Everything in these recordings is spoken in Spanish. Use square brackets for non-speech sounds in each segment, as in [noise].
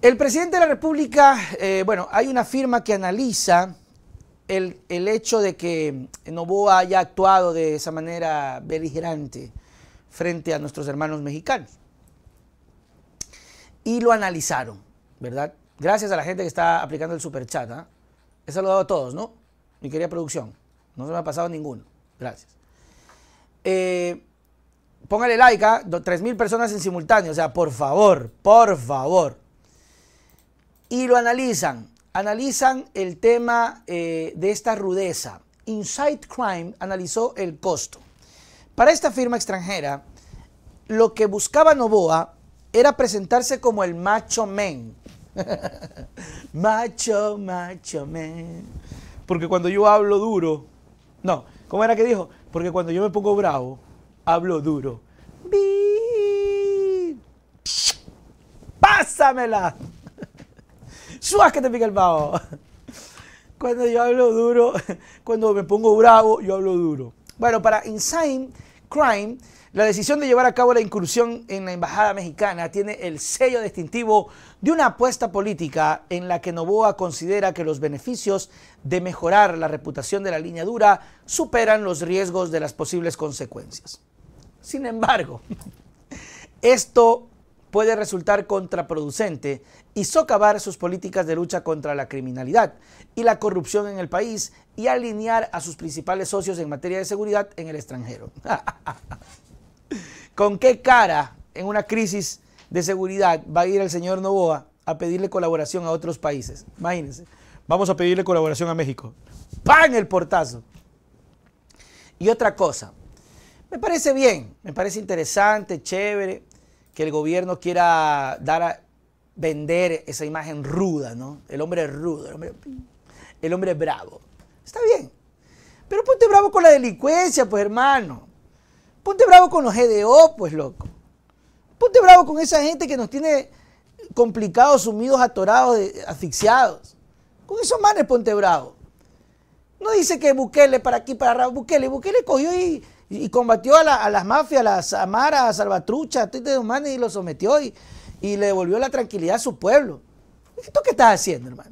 El presidente de la República, eh, bueno, hay una firma que analiza el, hecho de que Novoa haya actuado de esa manera beligerante frente a nuestros hermanos mexicanos. Y lo analizaron, ¿verdad? Gracias a la gente que está aplicando el superchat. ¿eh? He saludado a todos, ¿no? Mi querida producción. No se me ha pasado ninguno. Gracias. Eh, póngale like a ¿ah? 3.000 personas en simultáneo. O sea, por favor, por favor y lo analizan. Analizan el tema eh, de esta rudeza. Inside Crime analizó el costo. Para esta firma extranjera, lo que buscaba Novoa era presentarse como el macho men. [laughs] macho, macho men. Porque cuando yo hablo duro, no, ¿cómo era que dijo? Porque cuando yo me pongo bravo, hablo duro. ¡Pásamela! ¡Suas que te el Cuando yo hablo duro, cuando me pongo bravo, yo hablo duro. Bueno, para Insane Crime, la decisión de llevar a cabo la incursión en la embajada mexicana tiene el sello distintivo de una apuesta política en la que Novoa considera que los beneficios de mejorar la reputación de la línea dura superan los riesgos de las posibles consecuencias. Sin embargo, esto puede resultar contraproducente y socavar sus políticas de lucha contra la criminalidad y la corrupción en el país y alinear a sus principales socios en materia de seguridad en el extranjero. [laughs] ¿Con qué cara en una crisis de seguridad va a ir el señor Novoa a pedirle colaboración a otros países? Imagínense, vamos a pedirle colaboración a México. ¡Pan el portazo! Y otra cosa, me parece bien, me parece interesante, chévere, que el gobierno quiera dar a vender esa imagen ruda, ¿no? El hombre rudo, el hombre, bravo. Está bien. Pero ponte bravo con la delincuencia, pues hermano. Ponte bravo con los GDO, pues loco. Ponte bravo con esa gente que nos tiene complicados, sumidos, atorados, asfixiados. Con esos manes ponte bravo. No dice que Bukele para aquí, para arriba. Bukele, Bukele cogió y y, combatió a, las mafias, a las Amaras, a Salvatrucha, a de Humana y lo sometió y, le devolvió la tranquilidad a su pueblo. ¿Tú qué estás haciendo, hermano?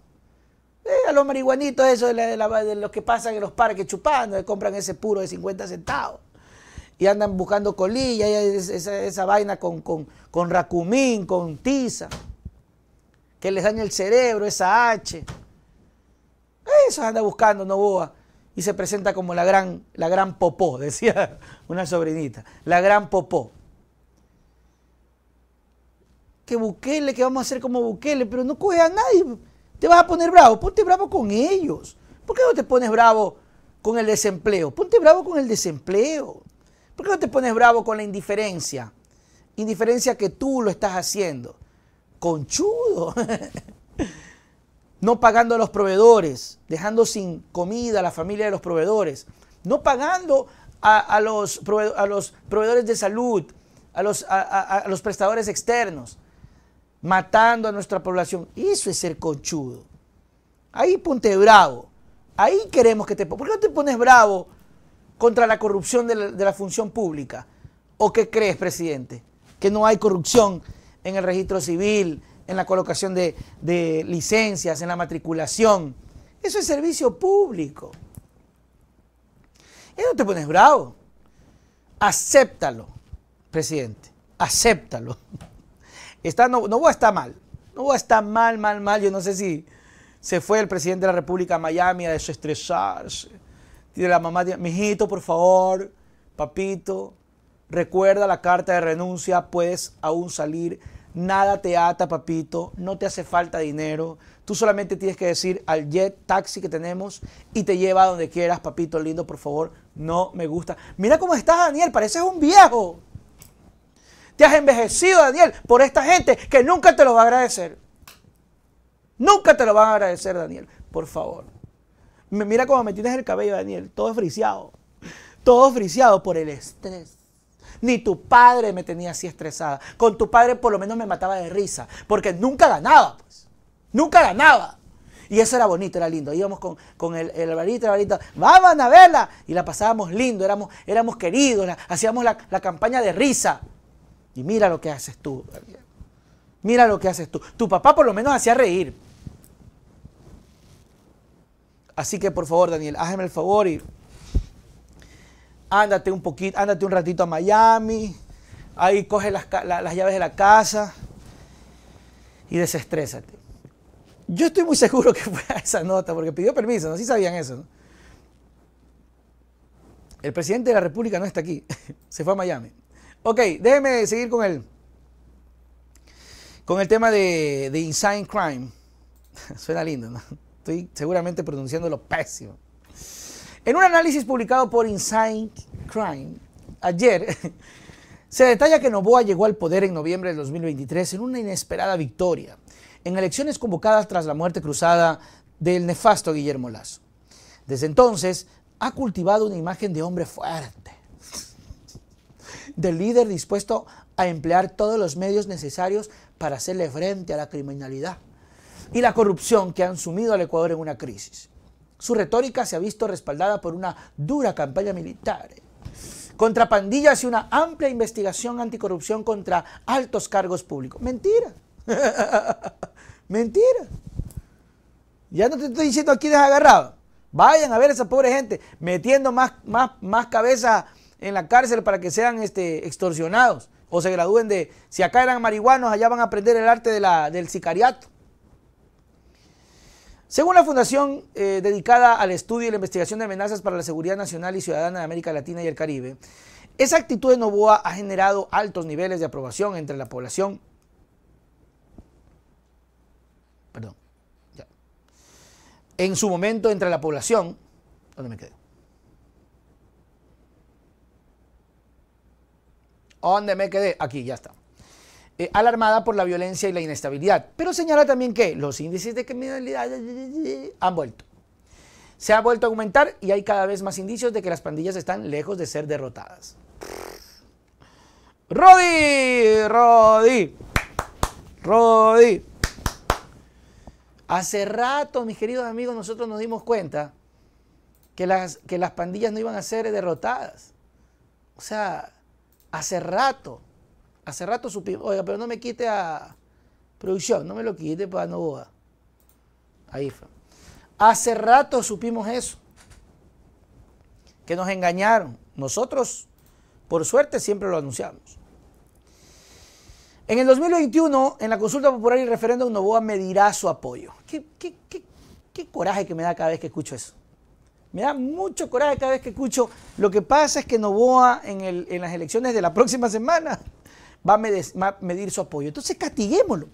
Eh, a los marihuanitos, eso de, los que pasan en los parques chupando, compran ese puro de 50 centavos y andan buscando colilla, esa, esa, vaina con, racumín, con tiza, que les daña el cerebro, esa H. Eso anda buscando no Novoa y se presenta como la gran, la gran popó, [laughs] decía una sobrinita, la gran popó. Que Bukele, que vamos a hacer como Bukele, pero no coge a nadie. Te vas a poner bravo, ponte bravo con ellos. ¿Por qué no te pones bravo con el desempleo? Ponte bravo con el desempleo. ¿Por qué no te pones bravo con la indiferencia? Indiferencia que tú lo estás haciendo. Conchudo. [laughs] no pagando a los proveedores, dejando sin comida a la familia de los proveedores, no pagando a, los, a los, proveedores de salud, a los, a los prestadores externos, matando a nuestra población. Eso es ser conchudo. Ahí ponte bravo. Ahí queremos que te... ¿Por qué no te pones bravo contra la corrupción de la, de la, función pública? ¿O qué crees, presidente? Que no hay corrupción en el registro civil, en la colocación de, licencias, en la matriculación. Eso es servicio público. Y no te pones bravo. Acéptalo, presidente. Acéptalo. Está, no, no voy a estar mal. No voy a estar mal, mal, mal. Yo no sé si se fue el presidente de la República a Miami a desestresarse. Tiene la mamá, mijito, por favor, papito, recuerda la carta de renuncia, puedes aún salir Nada te ata, papito, no te hace falta dinero. Tú solamente tienes que decir al jet taxi que tenemos y te lleva a donde quieras, papito lindo, por favor. No me gusta. Mira cómo estás, Daniel, pareces un viejo. Te has envejecido, Daniel, por esta gente que nunca te lo va a agradecer. Nunca te lo van a agradecer, Daniel, por favor. Mira cómo me tienes el cabello, Daniel, todo friciado. Todo friciado por el estrés. Ni tu padre me tenía así estresada. Con tu padre por lo menos me mataba de risa, porque nunca ganaba, pues. Nunca ganaba. Y eso era bonito, era lindo. Íbamos con, el, el barito, el barito, vamos a verla. Y la pasábamos lindo, éramos, éramos queridos, hacíamos la, campaña de risa. Y mira lo que haces tú. Mira lo que haces tú. Tu papá por lo menos hacía reír. Así que por favor, Daniel, hazme el favor y ándate un poquito, ándate un ratito a Miami, ahí coge las, llaves de la casa y desestrésate. Yo estoy muy seguro que fue a esa nota porque pidió permiso, ¿no? si sabían eso, El presidente de la República no está aquí, [laughs] se fue a Miami. Ok, déjeme seguir con el, con el tema de, de Insane Crime. [laughs] Suena lindo, ¿no? Estoy seguramente pronunciándolo pésimo. En un análisis publicado por Insight Crime ayer, [laughs] se detalla que Novoa llegó al poder en noviembre de 2023 en una inesperada victoria, en elecciones convocadas tras la muerte cruzada del nefasto Guillermo Lazo. Desde entonces, ha cultivado una imagen de hombre fuerte, [laughs] de líder dispuesto a emplear todos los medios necesarios para hacerle frente a la criminalidad y la corrupción que han sumido al Ecuador en una crisis. Su retórica se ha visto respaldada por una dura campaña militar contra pandillas y una amplia investigación anticorrupción contra altos cargos públicos. Mentira. [laughs] Mentira. Ya no te estoy diciendo aquí desagarrado. Vayan a ver a esa pobre gente metiendo más, más, más cabeza en la cárcel para que sean este, extorsionados o se gradúen de... Si acá eran marihuanos, allá van a aprender el arte del sicariato. Según la Fundación eh, dedicada al estudio y la investigación de amenazas para la seguridad nacional y ciudadana de América Latina y el Caribe, esa actitud de Novoa ha generado altos niveles de aprobación entre la población. Perdón. Ya. En su momento, entre la población. ¿Dónde me quedé? ¿Dónde me quedé? Aquí, ya está. Eh, alarmada por la violencia y la inestabilidad, pero señala también que los índices de criminalidad han vuelto. Se ha vuelto a aumentar y hay cada vez más indicios de que las pandillas están lejos de ser derrotadas. Rodi, Rodi, Rodi. Hace rato, mis queridos amigos, nosotros nos dimos cuenta que las, que las pandillas no iban a ser derrotadas. O sea, hace rato hace rato supimos, oiga, pero no me quite a producción, no me lo quite para pues, Novoa. Ahí fue. Hace rato supimos eso, que nos engañaron. Nosotros, por suerte, siempre lo anunciamos. En el 2021, en la consulta popular y referéndum, Novoa medirá su apoyo. ¿Qué, coraje que me da cada vez que escucho eso. Me da mucho coraje cada vez que escucho. Lo que pasa es que Novoa en las elecciones de la próxima semana va a medir, su apoyo. Entonces castiguémoslo.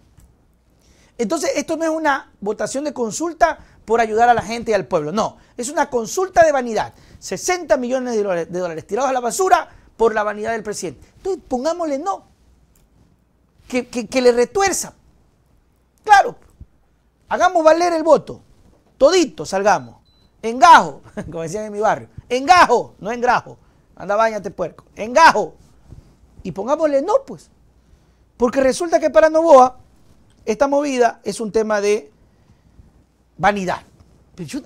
Entonces esto no es una votación de consulta por ayudar a la gente y al pueblo, no, es una consulta de vanidad. 60 millones de dólares, tirados a la basura por la vanidad del presidente. Entonces pongámosle no, que, le retuerza. Claro, hagamos valer el voto, todito salgamos, engajo, [laughs] como decían en mi barrio, engajo, no engrajo, anda bañate puerco, engajo. Y pongámosle no, pues. Porque resulta que para Novoa esta movida es un tema de vanidad. yo,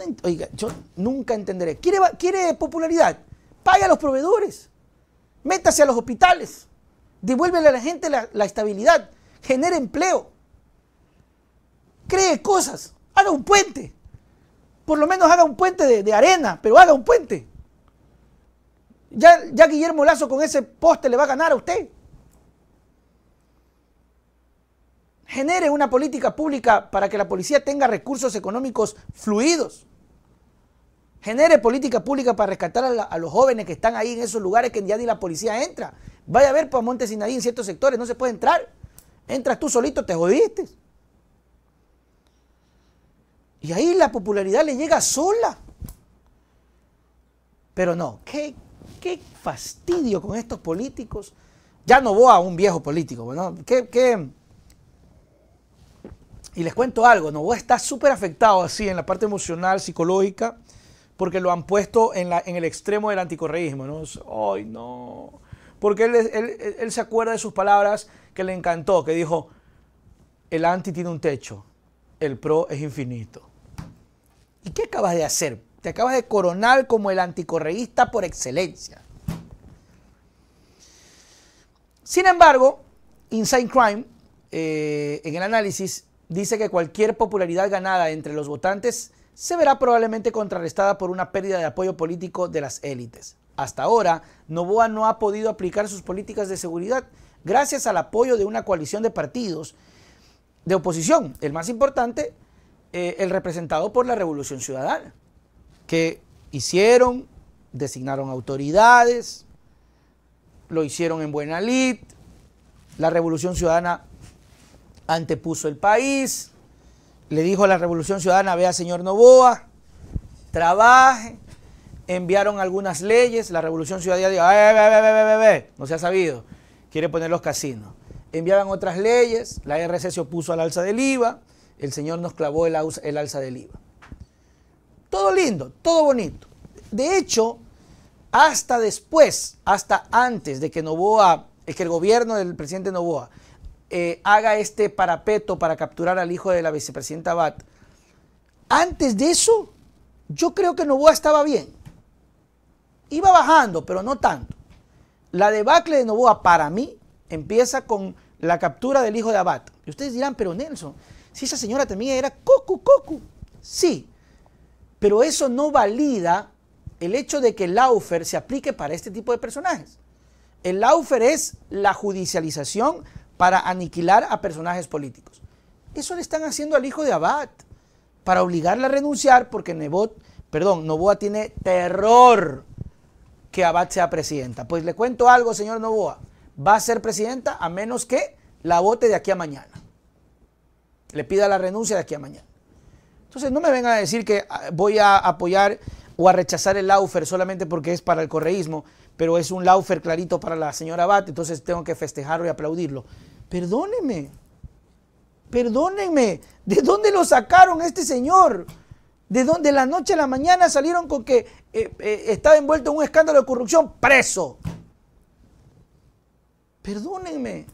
nunca entenderé. ¿Quiere, popularidad? Pague a los proveedores. Métase a los hospitales. Devuélvele a la gente la, estabilidad. Genere empleo. Cree cosas. Haga un puente. Por lo menos haga un puente de arena, pero haga un puente. Ya, Guillermo Lazo con ese poste le va a ganar a usted. Genere una política pública para que la policía tenga recursos económicos fluidos. Genere política pública para rescatar a, los jóvenes que están ahí en esos lugares que ya ni la policía entra. Vaya a ver por Monte en ciertos sectores, no se puede entrar. Entras tú solito, te jodiste. Y ahí la popularidad le llega sola. Pero no, ¿qué, qué fastidio con estos políticos. Ya no voy a un viejo político, ¿no? ¿qué, Y les cuento algo, Novoa está súper afectado así en la parte emocional, psicológica, porque lo han puesto en, el extremo del anticorreísmo, ¿no? ¡Ay, no! Porque él, él se acuerda de sus palabras que le encantó, que dijo, el anti tiene un techo, el pro es infinito. ¿Y qué acabas de hacer, te acabas de coronar como el anticorreísta por excelencia. Sin embargo, Inside Crime, eh, en el análisis, dice que cualquier popularidad ganada entre los votantes se verá probablemente contrarrestada por una pérdida de apoyo político de las élites. Hasta ahora, Novoa no ha podido aplicar sus políticas de seguridad gracias al apoyo de una coalición de partidos de oposición, el más importante, eh, el representado por la Revolución Ciudadana que hicieron, designaron autoridades, lo hicieron en buena la Revolución Ciudadana antepuso el país, le dijo a la Revolución Ciudadana, vea señor Novoa, trabaje, enviaron algunas leyes, la Revolución Ciudadana dijo, no se ha sabido, quiere poner los casinos. Enviaban otras leyes, la RC se opuso al alza del IVA, el señor nos clavó el, alza del IVA. Todo lindo, todo bonito. De hecho, hasta después, hasta antes de que Novoa, que el gobierno del presidente Novoa eh, haga este parapeto para capturar al hijo de la vicepresidenta Abad, antes de eso, yo creo que Novoa estaba bien. Iba bajando, pero no tanto. La debacle de Novoa, para mí, empieza con la captura del hijo de Abad. Y ustedes dirán, pero Nelson, si esa señora también era cocu, coco. Sí, pero eso no valida el hecho de que el Laufer se aplique para este tipo de personajes. El Laufer es la judicialización para aniquilar a personajes políticos. Eso le están haciendo al hijo de Abad para obligarle a renunciar porque Nebot, perdón, Novoa tiene terror que Abad sea presidenta. Pues le cuento algo, señor Novoa. Va a ser presidenta a menos que la vote de aquí a mañana. Le pida la renuncia de aquí a mañana. Entonces no me vengan a decir que ah, voy a apoyar o a rechazar el Laufer solamente porque es para el correísmo, pero es un Laufer clarito para la señora Abate, entonces tengo que festejarlo y aplaudirlo. Perdónenme, perdónenme, ¿de dónde lo sacaron este señor? ¿De dónde la noche a la mañana salieron con que eh, eh, estaba envuelto en un escándalo de corrupción? Preso. Perdónenme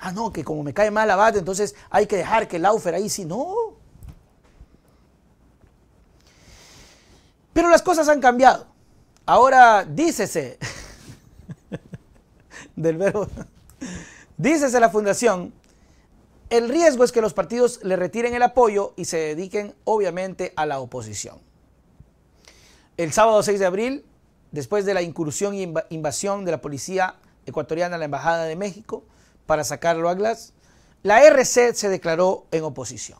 ah, no, que como me cae mal Abad, entonces hay que dejar que el Laufer ahí sí, no. Pero las cosas han cambiado. Ahora dícese [laughs] del verbo, dícese la fundación, el riesgo es que los partidos le retiren el apoyo y se dediquen obviamente a la oposición. El sábado 6 de abril, después de la incursión e invasión de la policía ecuatoriana a la Embajada de México, para sacarlo a Glass, la RC se declaró en oposición.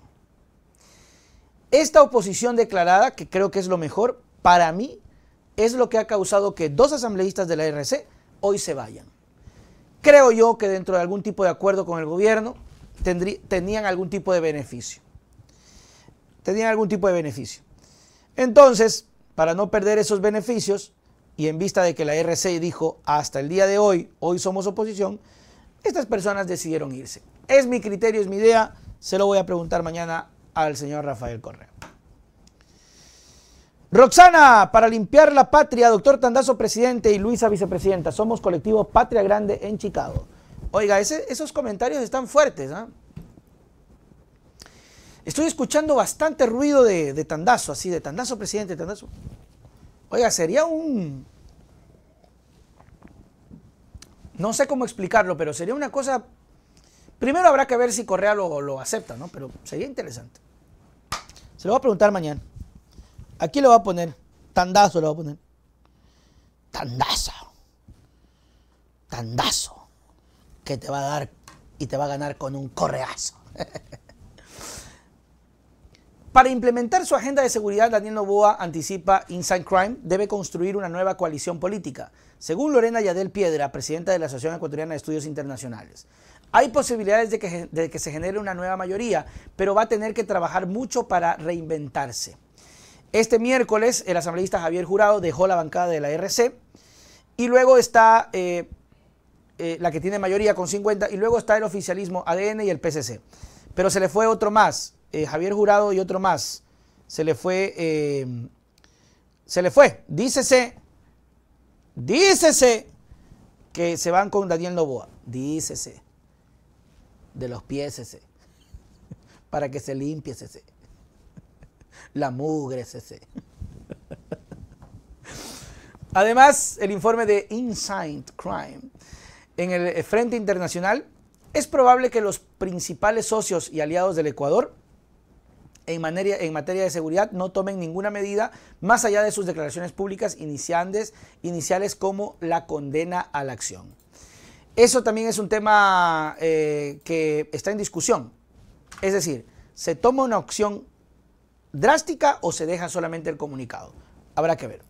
Esta oposición declarada, que creo que es lo mejor, para mí es lo que ha causado que dos asambleístas de la RC hoy se vayan. Creo yo que dentro de algún tipo de acuerdo con el gobierno tenían algún tipo de beneficio. Tenían algún tipo de beneficio. Entonces, para no perder esos beneficios, y en vista de que la RC dijo hasta el día de hoy, hoy somos oposición, estas personas decidieron irse. Es mi criterio, es mi idea. Se lo voy a preguntar mañana al señor Rafael Correa. Roxana, para limpiar la patria, doctor Tandazo, presidente, y Luisa, vicepresidenta. Somos colectivo Patria Grande en Chicago. Oiga, esos comentarios están fuertes. ¿ah? Estoy escuchando bastante ruido de, de Tandazo, así, de Tandazo, presidente, Tandazo. Oiga, sería un, no sé cómo explicarlo, pero sería una cosa... Primero habrá que ver si Correa lo, acepta, ¿no? Pero sería interesante. Se lo voy a preguntar mañana. Aquí lo voy a poner. Tandazo lo va a poner. Tandazo. Tandazo. Que te va a dar y te va a ganar con un correazo. [laughs] Para implementar su agenda de seguridad, Daniel Novoa anticipa Inside Crime debe construir una nueva coalición política. Según Lorena Yadel Piedra, presidenta de la Asociación Ecuatoriana de Estudios Internacionales, hay posibilidades de que, se genere una nueva mayoría, pero va a tener que trabajar mucho para reinventarse. Este miércoles, el asambleísta Javier Jurado dejó la bancada de la RC y luego está eh, eh, la que tiene mayoría con 50 y luego está el oficialismo ADN y el PCC. Pero se le fue otro más, eh, Javier Jurado y otro más. Se le fue, eh, se le fue. Dícese, dícese que se van con Daniel Novoa. Dícese, de los pies ese, [laughs] para que se limpie ese, [laughs] la mugre ese. [laughs] Además, el informe de Insight Crime en el eh, Frente Internacional, es probable que los principales socios y aliados del Ecuador en materia, de seguridad no tomen ninguna medida más allá de sus declaraciones públicas iniciales como la condena a la acción. Eso también es un tema eh, que está en discusión. Es decir, ¿se toma una opción drástica o se deja solamente el comunicado? Habrá que ver.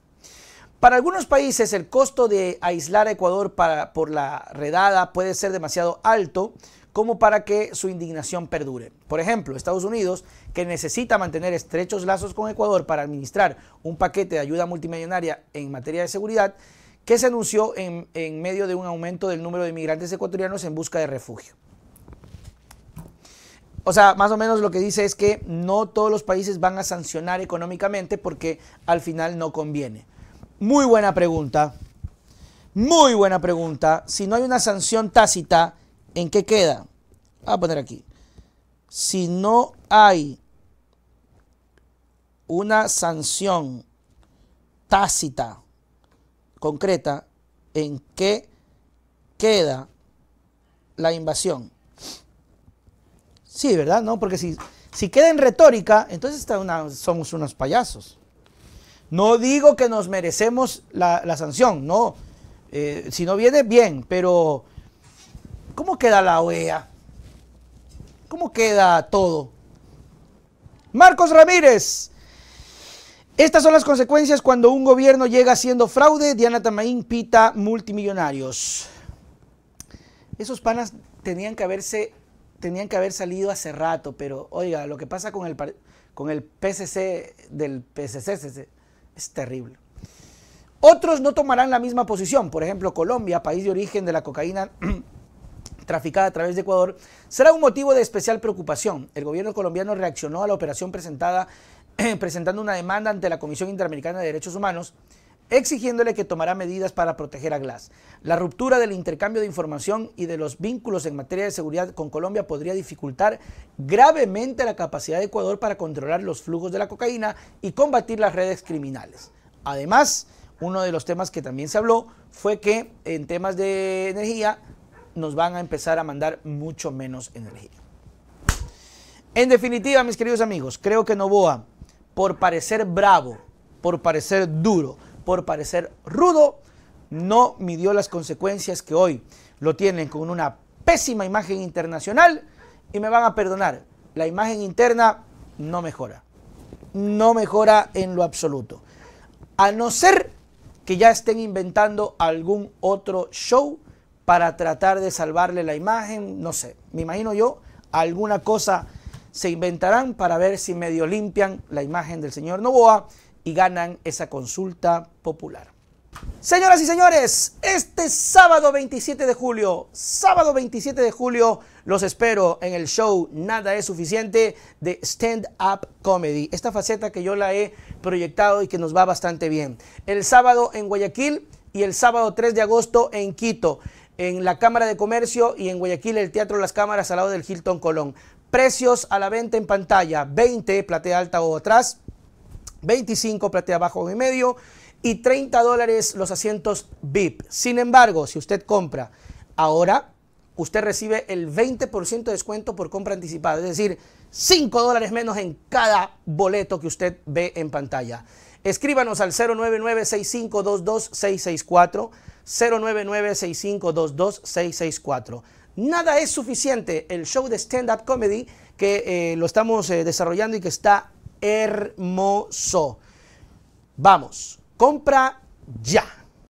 Para algunos países el costo de aislar a Ecuador por la redada puede ser demasiado alto como para que su indignación perdure. Por ejemplo, Estados Unidos que necesita mantener estrechos lazos con Ecuador para administrar un paquete de ayuda multimillonaria en materia de seguridad que se anunció en, medio de un aumento del número de inmigrantes ecuatorianos en busca de refugio. O sea, más o menos lo que dice es que no todos los países van a sancionar económicamente porque al final no conviene. Muy buena pregunta. Muy buena pregunta. Si no hay una sanción tácita, ¿en qué queda? Voy a poner aquí si no hay una sanción tácita, concreta, en qué queda la invasión. Sí, ¿verdad? No, porque si, si queda en retórica, entonces somos unos payasos. No digo que nos merecemos la, sanción, no. Eh, si no viene, bien, pero ¿cómo queda la OEA? ¿Cómo queda todo? Marcos Ramírez. Estas son las consecuencias cuando un gobierno llega haciendo fraude. Diana Tamaín pita multimillonarios. Esos panas tenían que haberse tenían que haber salido hace rato, pero oiga, lo que pasa con el con el PCC del PCC es terrible. Otros no tomarán la misma posición, por ejemplo, Colombia, país de origen de la cocaína [clears throat] traficada a través de Ecuador, será un motivo de especial preocupación. El gobierno colombiano reaccionó a la operación presentada [clears throat] presentando una demanda ante la Comisión Interamericana de Derechos Humanos exigiéndole que tomará medidas para proteger a Glass. La ruptura del intercambio de información y de los vínculos en materia de seguridad con Colombia podría dificultar gravemente la capacidad de Ecuador para controlar los flujos de la cocaína y combatir las redes criminales. Además, uno de los temas que también se habló fue que en temas de energía nos van a empezar a mandar mucho menos energía. En definitiva, mis queridos amigos, creo que Novoa, por parecer bravo, por parecer duro, por parecer rudo, no midió las consecuencias que hoy lo tienen con una pésima imagen internacional y me van a perdonar, la imagen interna no mejora, no mejora en lo absoluto, a no ser que ya estén inventando algún otro show para tratar de salvarle la imagen, no sé, me imagino yo, alguna cosa se inventarán para ver si medio limpian la imagen del señor Novoa y ganan esa consulta popular. Señoras y señores, este sábado 27 de julio, sábado 27 de julio, los espero en el show Nada es suficiente de Stand Up Comedy. Esta faceta que yo la he proyectado y que nos va bastante bien. El sábado en Guayaquil y el sábado 3 de agosto en Quito en la Cámara de Comercio y en Guayaquil el Teatro Las Cámaras al lado del Hilton Colón. Precios a la venta en pantalla, 20 platea alta o atrás, 25 platea abajo en medio y 30 dólares los asientos VIP. Sin embargo, si usted compra ahora, usted recibe el 20% de descuento por compra anticipada, es decir, 5 dólares menos en cada boleto que usted ve en pantalla. Escríbanos al 099 6522 099-6522-664. Nada es suficiente. El show de stand-up comedy que eh, lo estamos eh, desarrollando y que está hermoso. Vamos, compra ya.